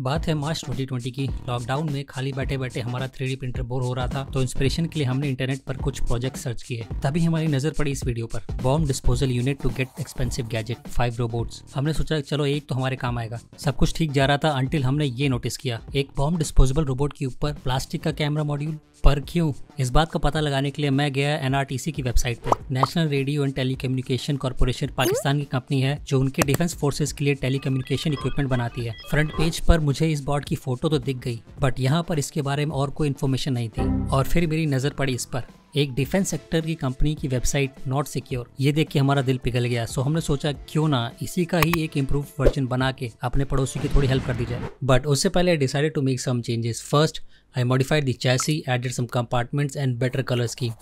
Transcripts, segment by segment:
बात है मार्च 2020 की लॉकडाउन में खाली बैठे बैठे हमारा थ्री प्रिंटर बोर हो रहा था तो इंस्पिरेशन के लिए हमने इंटरनेट पर कुछ प्रोजेक्ट सर्च किए तभी हमारी नजर पड़ी इस वीडियो पर bomb disposal unit to get expensive gadget five robots हमने सोचा चलो एक तो हमारे काम आएगा सब कुछ ठीक जा रहा था अंटिल हमने ये नोटिस किया एक बॉम्ब डिस्पोजेबल रोबोट के ऊपर प्लास्टिक का कैमरा मॉड्यूल पर क्यों इस बात का पता लगाने के लिए मैं गया एनआरटीसी की वेबसाइट पर national radio and telecommunication corporation Pakistan की कंपनी है जो उनके डिफेंस फोर्सेज के लिए टेलीकम्युनिकेशन इक्विपमेंट बनाती है फ्रंट पेज पर मुझे इस बॉट की फोटो तो दिख गई बट यहाँ पर इसके बारे में और कोई इन्फॉर्मेशन नहीं थी और फिर मेरी नजर पड़ी इस पर एक डिफेंस सेक्टर की कंपनी की वेबसाइट नॉट सिक्योर ये देख के हमारा दिल पिघल गया सो हमने सोचा क्यों ना इसी का ही एक इम्प्रूव वर्जन बना के अपने पड़ोसी की थोड़ी हेल्प कर दी जाए बट उससे पहले I decided to make some changes first I modified the chassis added some compartments and better colour scheme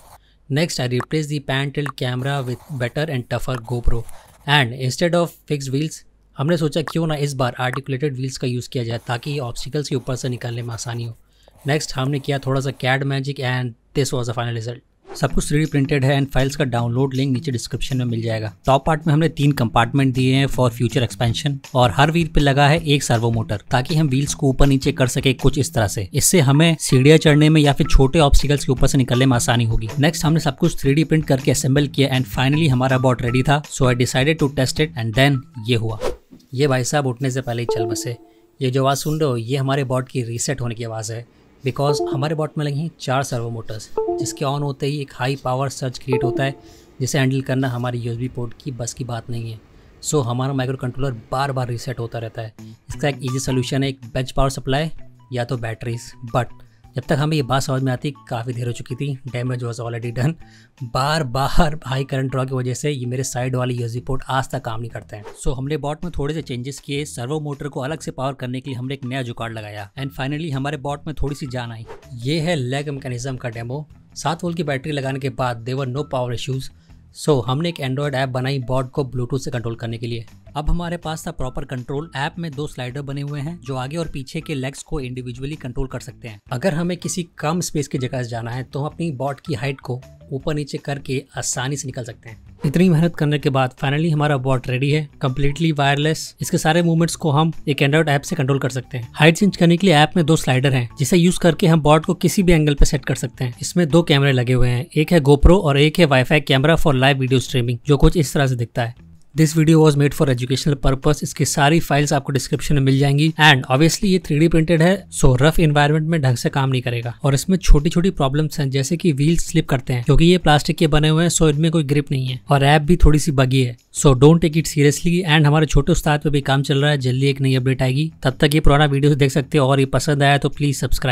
next I replace the pan camera with better and tougher GoPro and instead of fix wheels हमने सोचा क्यों ना इस बार articulated wheels का use किया जाए ताकि ऑब्स्टिकल्स के ऊपर से निकलने में आसानी हो नेक्स्ट हमने किया थोड़ा सा CAD magic and this was a final result सब कुछ थ्री प्रिंटेड है एंड फाइल्स का डाउनलोड लिंक नीचे डिस्क्रिप्शन में मिल जाएगा टॉप पार्ट में हमने तीन कंपार्टमेंट दिए हैं फॉर फ्यूचर एक्सपेंशन और हर व्हील पे लगा है एक सर्वो मोटर ताकि हम व्हील्स को ऊपर नीचे कर सके कुछ इस तरह से इससे हमें सीढ़ियाँ चढ़ने में या फिर छोटे ऑब्स्टिकल्स के ऊपर से निकलने में आसानी होगी नेक्स्ट हमने सब कुछ थ्री प्रिंट करके असेंबल किया एंड फाइनली हमारा बॉट रेडी था so I decided to test it and then ये हुआ ये भाई साहब उठने से पहले ही चल बसे ये जो आवाज़ सुन रहे हो ये हमारे बॉट की रीसेट होने की आवाज़ है बिकॉज हमारे बॉट में लगी चार सर्वो मोटर्स जिसके ऑन होते ही एक हाई पावर सर्च क्रिएट होता है जिसे हैंडल करना हमारी यू पोर्ट की बस की बात नहीं है सो so, हमारा माइक्रो कंट्रोलर बार बार रीसेट होता रहता है इसका एक ईजी सोल्यूशन है एक बेंच पावर सप्लाई या तो बैटरीज बट जब तक हमें ये बात समझ में आती काफ़ी देर हो चुकी थी डैमेज वॉज ऑलरेडी डन बार बार हाई करंट ड्रॉ की वजह से ये मेरे साइड वाले यूज रिपोर्ट आज तक काम नहीं करते हैं सो so, हमने बॉट में थोड़े से चेंजेस किए सर्वो मोटर को अलग से पावर करने के लिए हमने एक नया जुगाड़ लगाया एंड फाइनली हमारे बॉट में थोड़ी सी जान आई ये है लेग मैकेनिज्म का डेमो सात वोल्ट की बैटरी लगाने के बाद there were no power issues so so, हमने एक एंड्रॉयड ऐप बनाई बॉड को ब्लूटूथ से कंट्रोल करने के लिए अब हमारे पास था प्रॉपर कंट्रोल ऐप में दो स्लाइडर बने हुए हैं जो आगे और पीछे के लेग्स को इंडिविजुअली कंट्रोल कर सकते हैं अगर हमें किसी कम स्पेस की जगह से जाना है तो हम अपनी बॉड की हाइट को ऊपर नीचे करके आसानी से निकल सकते हैं इतनी मेहनत करने के बाद फाइनली हमारा बॉट रेडी है कम्प्लीटली वायरलेस इसके सारे मूवमेंट्स को हम एक एंड्रॉइड ऐप से कंट्रोल कर सकते हैं हाइट चेंज करने के लिए ऐप में दो स्लाइडर हैं जिसे यूज करके हम बॉट को किसी भी एंगल पे सेट कर सकते हैं इसमें दो कैमरे लगे हुए हैं एक है गोप्रो और एक है wifi camera for live video streaming जो कुछ इस तरह से दिखता है this video was made for educational purpose इसकी सारी फाइल्स आपको डिस्क्रिप्शन में मिल जाएंगी एंड ऑब्वियसली ये थ्री प्रिंटेड है सो रफ इन्वायरमेंट में ढंग से काम नहीं करेगा और इसमें छोटी छोटी प्रॉब्लम्स हैं जैसे कि व्हील स्लिप करते हैं क्योंकि ये प्लास्टिक के बने हुए हैं सो इनमें कोई ग्रिप नहीं है और ऐप भी थोड़ी सी बगी है so don't take it seriously and हमारे छोटे उस्ताद पर भी काम चल रहा है जल्दी एक नई अपडेट आएगी तब तक ये पुराना वीडियो देख सकते हो और ये पसंद आया तो प्लीज सब्सक्राइब